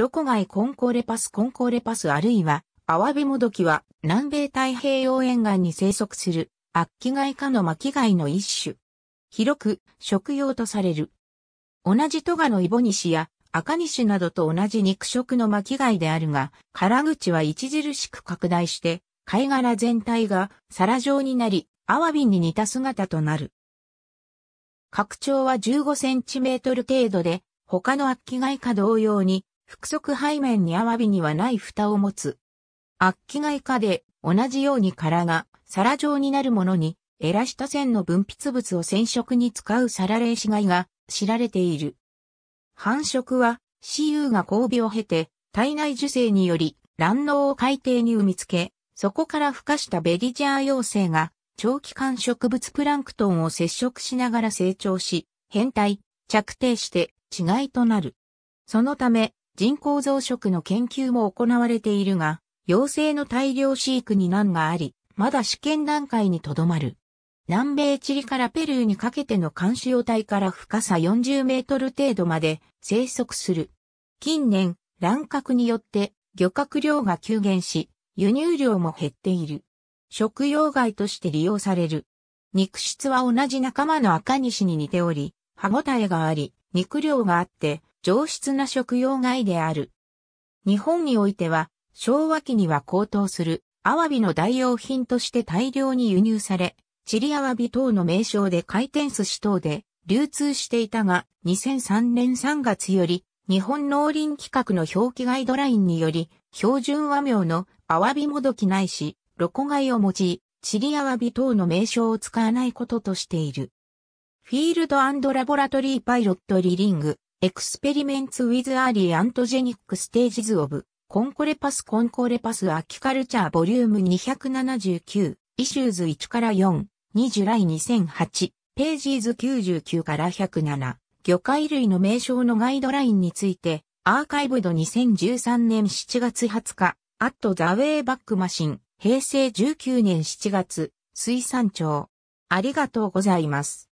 ロコガイコンコレパスコンコレパスあるいは、アワビモドキは南米太平洋沿岸に生息する、アッキガイ科の巻貝の一種。広く食用とされる。同じトガのイボニシや赤西などと同じ肉食の巻貝であるが、殻口は著しく拡大して、貝殻全体が皿状になり、アワビに似た姿となる。拡張は15センチメートル程度で、他のアッキイか同様に複足背面にアワビにはない蓋を持つ。悪気外カで同じように殻が皿状になるものに、エラシセンの分泌物を染色に使う皿霊死骸が知られている。繁殖は、雌雄が交尾を経て、体内受精により卵脳を海底に産みつけ、そこから孵化したベリジャー幼生が、長期間植物プランクトンを接触しながら成長し、変態、着底して、違いとなる。そのため、人工増殖の研究も行われているが、幼生の大量飼育に難があり、まだ試験段階にとどまる。南米チリからペルーにかけての監視用体から深さ40メートル程度まで生息する。近年、乱獲によって漁獲量が急減し、輸入量も減っている。食用外として利用される。肉質は同じ仲間の赤西に似ており、歯ごたえがあり、肉量があって、上質な食用貝である。日本においては、昭和期には高騰する、アワビの代用品として大量に輸入され、チリアワビ等の名称で回転寿司等で流通していたが、2003年3月より、日本農林規格の表記ガイドラインにより、標準和名のアワビもどきないし、ロコ貝を用い、チリアワビ等の名称を使わないこととしている。フィールドラボラトリーパイロットリリング、エクスペリメンツ・ウィズ・アリー・アントジェニック・ステージズ・オブ・コンコレパスコンコレパスアキカルチャーボリューム279イシューズ1から4、2ジュライ2008、ページーズ99から107、魚介類の名称のガイドラインについて、アーカイブド2013年7月20日、アットザウェイバックマシン、平成19年7月、水産庁。ありがとうございます。